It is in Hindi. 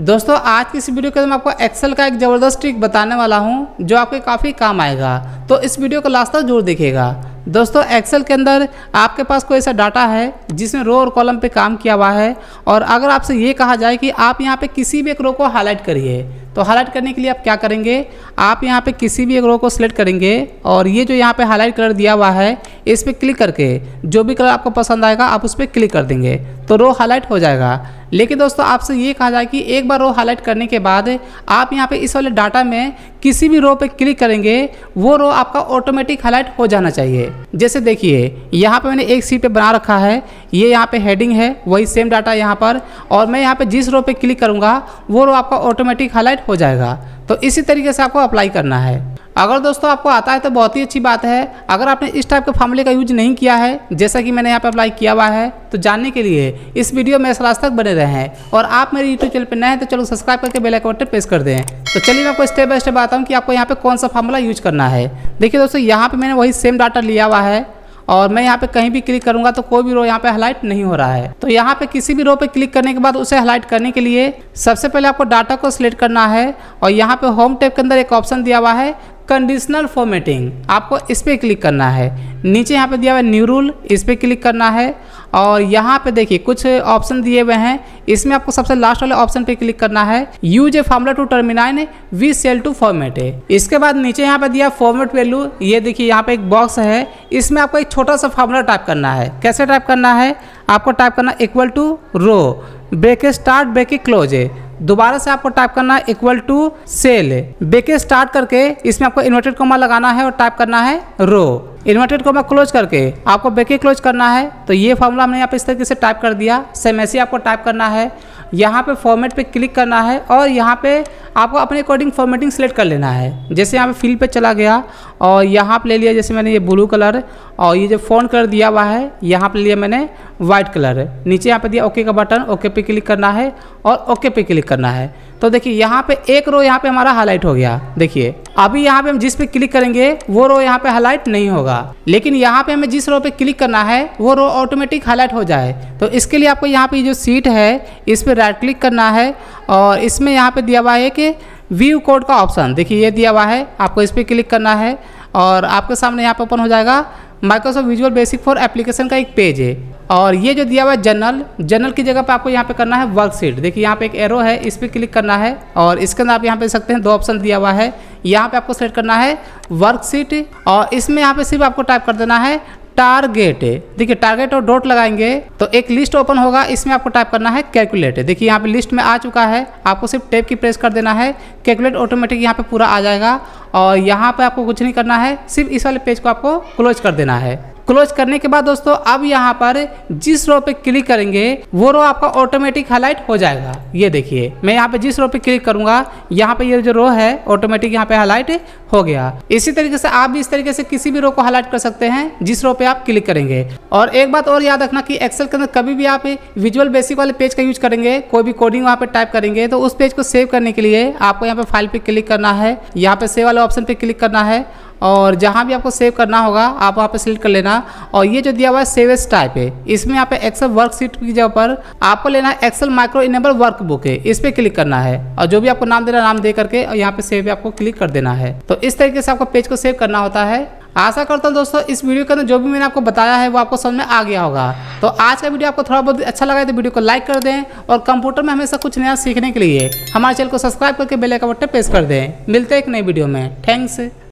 दोस्तों आज की इस वीडियो के अंदर मैं आपको एक्सेल का एक ज़बरदस्त ट्रिक बताने वाला हूं जो आपके काफ़ी काम आएगा तो इस वीडियो को लास्ट तक जरूर देखिएगा दोस्तों एक्सेल के अंदर आपके पास कोई ऐसा डाटा है जिसमें रो और कॉलम पे काम किया हुआ है और अगर आपसे ये कहा जाए कि आप यहाँ पे किसी भी एक रो को हाईलाइट करिए तो हाईलाइट करने के लिए आप क्या करेंगे आप यहाँ पे किसी भी एक रो को सिलेक्ट करेंगे और ये जो यहाँ पे हाईलाइट कलर दिया हुआ है इस पर क्लिक करके जो भी कलर आपको पसंद आएगा आप उस पर क्लिक कर देंगे तो रो हाईलाइट हो जाएगा लेकिन दोस्तों आपसे ये कहा जाए कि एक बार रो हाईलाइट करने के बाद आप यहाँ पे इस वाले डाटा में किसी भी रो पे क्लिक करेंगे वो रो आपका ऑटोमेटिक हाईलाइट हो जाना चाहिए जैसे देखिए यहाँ पे मैंने एक सी पे बना रखा है ये यहाँ पे हेडिंग है वही सेम डाटा यहाँ पर और मैं यहाँ पे जिस रो पे क्लिक करूँगा वो रो आपका ऑटोमेटिक हाईलाइट हो जाएगा तो इसी तरीके से आपको अप्लाई करना है अगर दोस्तों आपको आता है तो बहुत ही अच्छी बात है अगर आपने इस टाइप के फॉर्मूले का यूज नहीं किया है जैसा कि मैंने यहाँ पे अप्लाई किया हुआ है तो जानने के लिए इस वीडियो में लास्ट तक बने रहे हैं और आप मेरे यूट्यूब चैनल पर नए हैं तो चलो सब्सक्राइब करके बेल आइकन पर प्रेस कर दें तो चलिए मैं आपको स्टेप बाय स्टेप बताऊँ कि आपको यहाँ पर कौन सा फॉर्मूला यूज करना है देखिए दोस्तों यहाँ पर मैंने वही सेम डाटा लिया हुआ है और मैं यहाँ पे कहीं भी क्लिक करूंगा तो कोई भी रो यहाँ पे हाईलाइट नहीं हो रहा है तो यहाँ पे किसी भी रो पे क्लिक करने के बाद उसे हाईलाइट करने के लिए सबसे पहले आपको डाटा को सिलेक्ट करना है और यहाँ पे होम टैब के अंदर एक ऑप्शन दिया हुआ है कंडीशनल फॉर्मेटिंग आपको इस पर क्लिक करना है नीचे यहाँ पे दिया हुआ न्यू रूल इस पर क्लिक करना है और यहाँ पे देखिए कुछ ऑप्शन दिए हुए हैं इसमें आपको सबसे लास्ट वाले ऑप्शन पे क्लिक करना है use a formula to determine which cell to format है इसके बाद नीचे यहाँ पे दिया फॉर्मेट वैल्यू ये देखिए यहाँ पे एक बॉक्स है इसमें आपको एक छोटा सा फार्मूला टाइप करना है कैसे टाइप करना है आपको टाइप करना equal to row bracket start bracket close है दोबारा से आपको टाइप करना है equal to cell bracket start करके इसमें आपको इन्वर्टेड कोमा लगाना है और टाइप करना है रो इन्वर्टेड कोमा क्लोज करके आपको बेके क्लोज करना है तो ये फॉर्मूला हमने यहाँ पे इस तरीके से टाइप कर दिया सेम ऐसे आपको टाइप करना है यहाँ पे फॉर्मेट पे क्लिक करना है और यहाँ पे आपको अपने अकॉर्डिंग फॉर्मेटिंग सेलेक्ट कर लेना है जैसे यहाँ पे फील्ड पे चला गया और यहाँ पे ले लिया जैसे मैंने ये ब्लू कलर और ये जो फोन कलर दिया हुआ है यहाँ पे लिया मैंने वाइट कलर नीचे यहाँ पे दिया ओके का बटन ओके पे क्लिक करना है और ओके पे क्लिक करना है तो देखिए यहाँ पे एक रो यहाँ पे हमारा हाईलाइट हो गया देखिए अभी यहाँ पे हम जिस पे क्लिक करेंगे वो रो यहाँ पे हाईलाइट नहीं होगा लेकिन यहाँ पे हमें जिस रो पे क्लिक करना है वो रो ऑटोमेटिक हाईलाइट हो जाए तो इसके लिए आपको यहाँ पे जो सीट है इस पर राइट क्लिक करना है और इसमें यहाँ पे दिया हुआ है कि व्यू कोड का ऑप्शन देखिए ये दिया हुआ है आपको इस पर क्लिक करना है और आपके सामने यहाँ पर ओपन हो जाएगा Microsoft Visual Basic for application का एक पेज है और ये जो दिया हुआ है जनरल जनरल की जगह पर आपको यहाँ पे करना है वर्कशीट देखिए यहाँ पे एक एरो है इस पर क्लिक करना है और इसके अंदर आप यहाँ पे सकते हैं दो ऑप्शन दिया हुआ है यहाँ पे आपको सेलेक्ट करना है वर्कशीट और इसमें यहाँ पे सिर्फ आपको टाइप कर देना है टारगेट देखिए टारगेट और डॉट लगाएंगे तो एक लिस्ट ओपन होगा इसमें आपको टाइप करना है कैलकुलेट देखिए यहाँ पे लिस्ट में आ चुका है आपको सिर्फ टेप की प्रेस कर देना है कैलकुलेट ऑटोमेटिक यहाँ पे पूरा आ जाएगा और यहाँ पे आपको कुछ नहीं करना है सिर्फ इस वाले पेज को आपको क्लोज कर देना है क्लोज करने के बाद दोस्तों अब यहाँ पर जिस रो पे क्लिक करेंगे वो रो आपका ऑटोमेटिक हाईलाइट हो जाएगा ये देखिए मैं यहाँ पे जिस रो पे क्लिक करूंगा यहाँ पे ये जो रो है ऑटोमेटिक यहाँ पे हाईलाइट हो गया इसी तरीके से आप भी इस तरीके से किसी भी रो को हाईलाइट कर सकते हैं जिस रो पे आप क्लिक करेंगे और एक बात और याद रखना कि एक्सेल के अंदर कभी भी आप विजुअल बेसिक वाले पेज का यूज करेंगे कोई भी कोडिंग वहाँ पे टाइप करेंगे तो उस पेज को सेव करने के लिए आपको यहाँ पे फाइल पे क्लिक करना है यहाँ पे सेव वाले ऑप्शन पे क्लिक करना है और जहाँ भी आपको सेव करना होगा आप वहाँ पर सिलेक्ट कर लेना और ये जो दिया हुआ है सेवेज टाइप है इसमें यहाँ पे एक्सेल वर्कशीट की जगह पर आपको लेना है एक्सेल माइक्रो इनेबल वर्कबुक है इस पर क्लिक करना है और जो भी आपको नाम देना नाम दे करके और यहाँ पे सेव आपको क्लिक कर देना है तो इस तरीके से आपको पेज को सेव करना होता है आशा करता हूँ दोस्तों इस वीडियो के अंदर जो भी मैंने आपको बताया है वो आपको समझ में आ गया होगा तो आज का वीडियो आपको थोड़ा बहुत अच्छा लगा है तो वीडियो को लाइक कर दें और कंप्यूटर में हमेशा कुछ नया सीखने के लिए हमारे चैनल को सब्सक्राइब करके बेल आइकन बटन प्रेस कर दें मिलते हैं एक नई वीडियो में थैंक्स